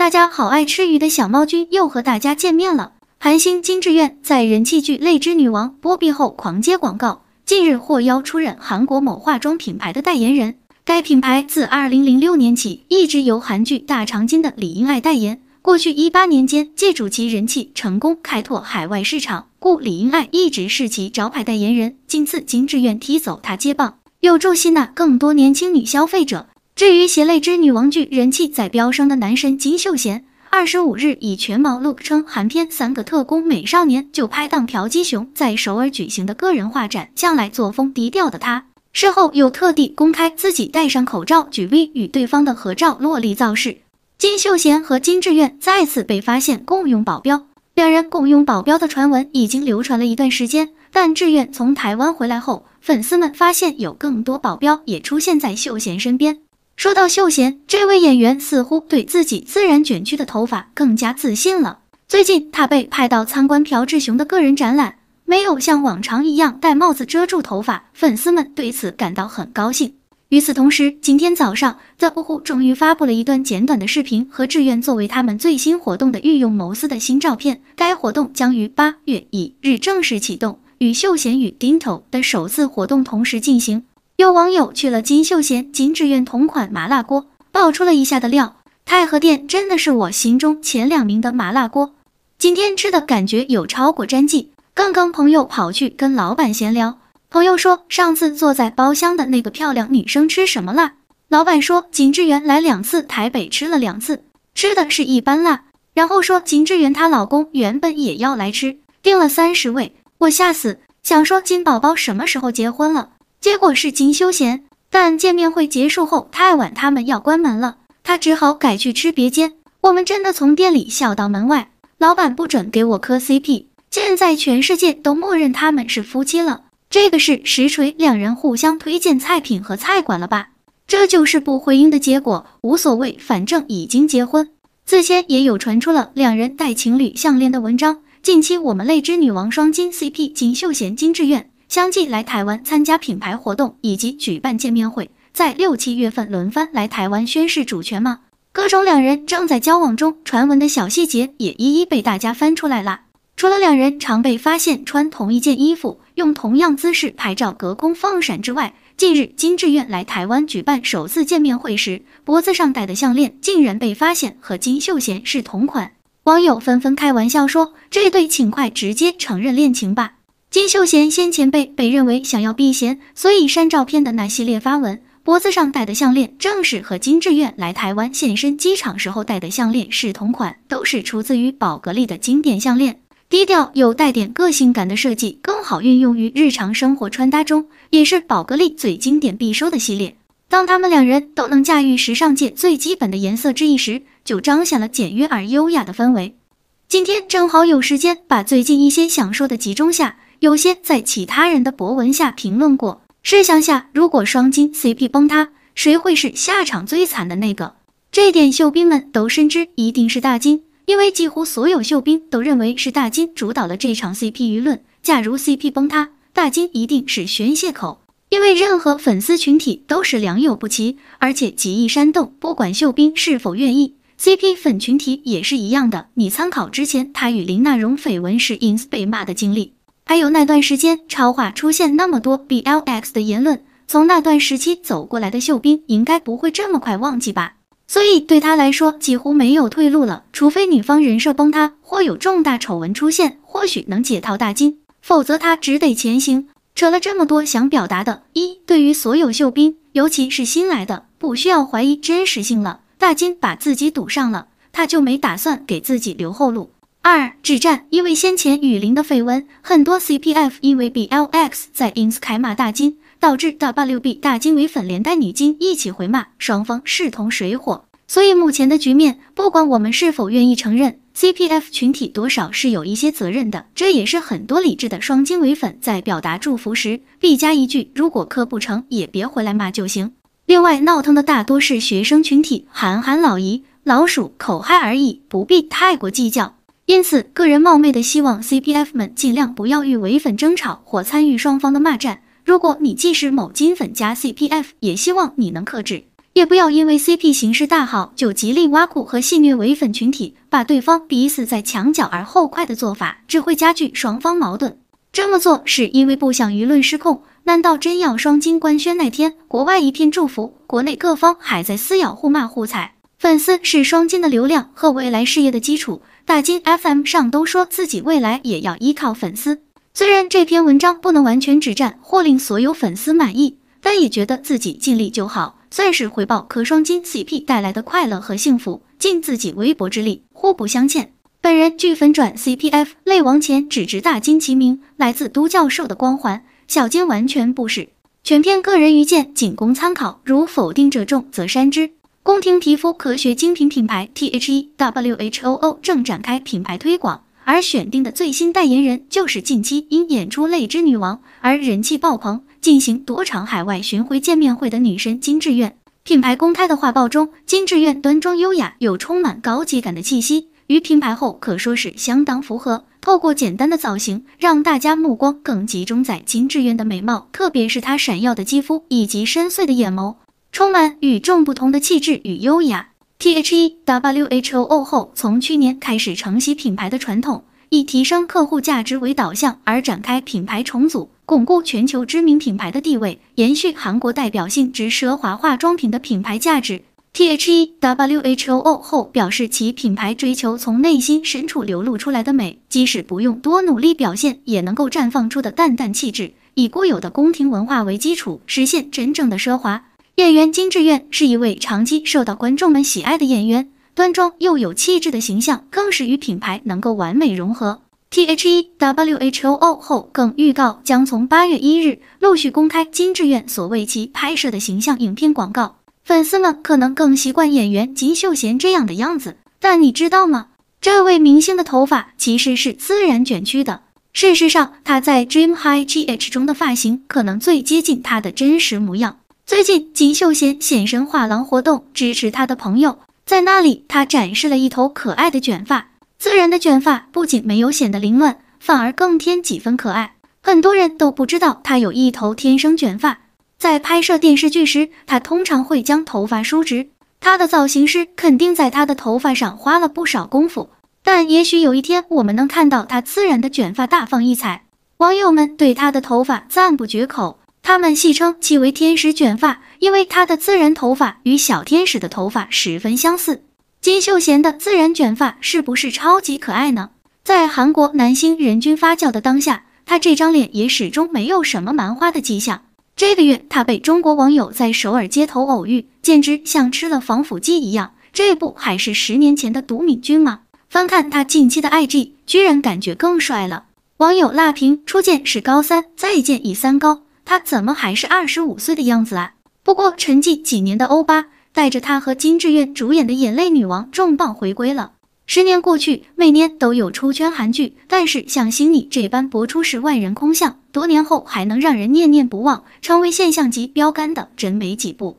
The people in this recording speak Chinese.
大家好，爱吃鱼的小猫君又和大家见面了。韩星金智媛在人气剧《泪之女王》播毕后狂接广告，近日获邀出任韩国某化妆品牌的代言人。该品牌自2006年起一直由韩剧《大长今》的李英爱代言，过去一八年间借助其人气成功开拓海外市场，故李英爱一直是其招牌代言人。今次金智媛踢走他接棒，又助吸纳更多年轻女消费者。至于《鞋泪之女王》剧人气在飙升的男神金秀贤，二十五日以全毛 look 称韩片《三个特工美少年》就拍档朴基雄在首尔举行的个人画展，向来作风低调的他，事后又特地公开自己戴上口罩举 V 与对方的合照，落力造势。金秀贤和金志愿再次被发现共用保镖，两人共用保镖的传闻已经流传了一段时间，但志愿从台湾回来后，粉丝们发现有更多保镖也出现在秀贤身边。说到秀贤，这位演员似乎对自己自然卷曲的头发更加自信了。最近，他被派到参观朴志雄的个人展览，没有像往常一样戴帽子遮住头发，粉丝们对此感到很高兴。与此同时，今天早上，在乎乎终于发布了一段简短的视频和志愿作为他们最新活动的御用谋斯的新照片。该活动将于八月一日正式启动，与秀贤与 Dinto 的首次活动同时进行。有网友去了金秀贤、金智媛同款麻辣锅，爆出了一下的料。太和殿真的是我心中前两名的麻辣锅。今天吃的感觉有超过詹记。刚刚朋友跑去跟老板闲聊，朋友说上次坐在包厢的那个漂亮女生吃什么辣？老板说金智媛来两次台北吃了两次，吃的是一般辣。然后说金智媛她老公原本也要来吃，订了三十位。我吓死，想说金宝宝什么时候结婚了？结果是金秀贤，但见面会结束后太晚，他们要关门了，他只好改去吃别间。我们真的从店里笑到门外，老板不准给我磕 CP，现在全世界都默认他们是夫妻了，这个是实锤，两人互相推荐菜品和菜馆了吧？这就是不回应的结果，无所谓，反正已经结婚。此前也有传出了两人戴情侣项链的文章，近期我们泪之女王双金 CP 金秀贤金志愿相继来台湾参加品牌活动以及举办见面会，在六七月份轮番来台湾宣誓主权吗？各种两人正在交往中传闻的小细节也一一被大家翻出来了。除了两人常被发现穿同一件衣服、用同样姿势拍照、隔空放闪之外，近日金志媛来台湾举办首次见面会时，脖子上戴的项链竟然被发现和金秀贤是同款，网友纷纷开玩笑说：“这对，请快直接承认恋情吧。”金秀贤先前被被认为想要避嫌，所以删照片的那系列发文，脖子上戴的项链正是和金志愿来台湾现身机场时候戴的项链是同款，都是出自于宝格丽的经典项链，低调又带点个性感的设计，更好运用于日常生活穿搭中，也是宝格丽最经典必收的系列。当他们两人都能驾驭时尚界最基本的颜色之一时，就彰显了简约而优雅的氛围。今天正好有时间，把最近一些想说的集中下。有些在其他人的博文下评论过。试想下，如果双金 CP 崩塌，谁会是下场最惨的那个？这点秀兵们都深知，一定是大金，因为几乎所有秀兵都认为是大金主导了这场 CP 舆论。假如 CP 崩塌，大金一定是宣泄口，因为任何粉丝群体都是良莠不齐，而且极易煽动，不管秀兵是否愿意，CP 粉群体也是一样的。你参考之前他与林娜荣绯闻时 ins 被骂的经历。还有那段时间，超话出现那么多 B L X 的言论，从那段时期走过来的秀兵应该不会这么快忘记吧？所以对他来说几乎没有退路了，除非女方人设崩塌或有重大丑闻出现，或许能解套大金，否则他只得前行。扯了这么多想表达的，一对于所有秀兵，尤其是新来的，不需要怀疑真实性了。大金把自己堵上了，他就没打算给自己留后路。二止战，因为先前雨林的绯闻，很多 CPF 因为 BLX 在 ins 开骂大金，导致 Wb 大金尾粉连带女金一起回骂，双方势同水火。所以目前的局面，不管我们是否愿意承认，CPF 群体多少是有一些责任的。这也是很多理智的双金尾粉在表达祝福时必加一句：如果磕不成，也别回来骂就行。另外闹腾的大多是学生群体，喊喊老姨、老鼠口嗨而已，不必太过计较。因此，个人冒昧的希望 CPF 们尽量不要与伪粉争吵或参与双方的骂战。如果你既是某金粉加 CPF，也希望你能克制，也不要因为 CP 形势大好就极力挖苦和戏虐伪粉群体，把对方逼死在墙角而后快的做法只会加剧双方矛盾。这么做是因为不想舆论失控。难道真要双金官宣那天，国外一片祝福，国内各方还在撕咬、互骂、互踩？粉丝是双金的流量和未来事业的基础，大金 FM 上都说自己未来也要依靠粉丝。虽然这篇文章不能完全之战或令所有粉丝满意，但也觉得自己尽力就好，算是回报可双金 CP 带来的快乐和幸福，尽自己微薄之力，互不相欠。本人剧粉转 CPF 类王前只值大金其名，来自都教授的光环，小金完全不是。全篇个人愚见，仅供参考，如否定者众，则删之。宫廷皮肤科学精品品牌 T H E W H O O 正展开品牌推广，而选定的最新代言人就是近期因演出《泪之女王》而人气爆棚，进行多场海外巡回见面会的女神金智媛。品牌公开的画报中，金智媛端庄优雅又充满高级感的气息，与品牌后可说是相当符合。透过简单的造型，让大家目光更集中在金智媛的美貌，特别是她闪耀的肌肤以及深邃的眼眸。充满与众不同的气质与优雅。THE WHOO 后从去年开始承袭品牌的传统，以提升客户价值为导向而展开品牌重组，巩固全球知名品牌的地位，延续韩国代表性之奢华化妆品的品牌价值。THE WHOO 后表示其品牌追求从内心深处流露出来的美，即使不用多努力表现，也能够绽放出的淡淡气质，以固有的宫廷文化为基础，实现真正的奢华。演员金志媛是一位长期受到观众们喜爱的演员，端庄又有气质的形象更是与品牌能够完美融合。T H E W H O O 后更预告将从八月一日陆续公开金志媛所为其拍摄的形象影片广告。粉丝们可能更习惯演员金秀贤这样的样子，但你知道吗？这位明星的头发其实是自然卷曲的。事实上，他在《Dream High G H》中的发型可能最接近他的真实模样。最近，金秀贤现身画廊活动，支持他的朋友。在那里，他展示了一头可爱的卷发。自然的卷发不仅没有显得凌乱，反而更添几分可爱。很多人都不知道他有一头天生卷发。在拍摄电视剧时，他通常会将头发梳直。他的造型师肯定在他的头发上花了不少功夫。但也许有一天，我们能看到他自然的卷发大放异彩。网友们对他的头发赞不绝口。他们戏称其为“天使卷发”，因为他的自然头发与小天使的头发十分相似。金秀贤的自然卷发是不是超级可爱呢？在韩国男星人均发酵的当下，他这张脸也始终没有什么“蛮花”的迹象。这个月他被中国网友在首尔街头偶遇，简直像吃了防腐剂一样。这不还是十年前的独敏君吗？翻看他近期的 IG，居然感觉更帅了。网友辣评：初见是高三，再见已三高。他怎么还是二十五岁的样子啊？不过沉寂几年的欧巴带着他和金志媛主演的《眼泪女王》重磅回归了。十年过去，每年都有出圈韩剧，但是像《心里》这般播出时万人空巷，多年后还能让人念念不忘，成为现象级标杆的，真没几部。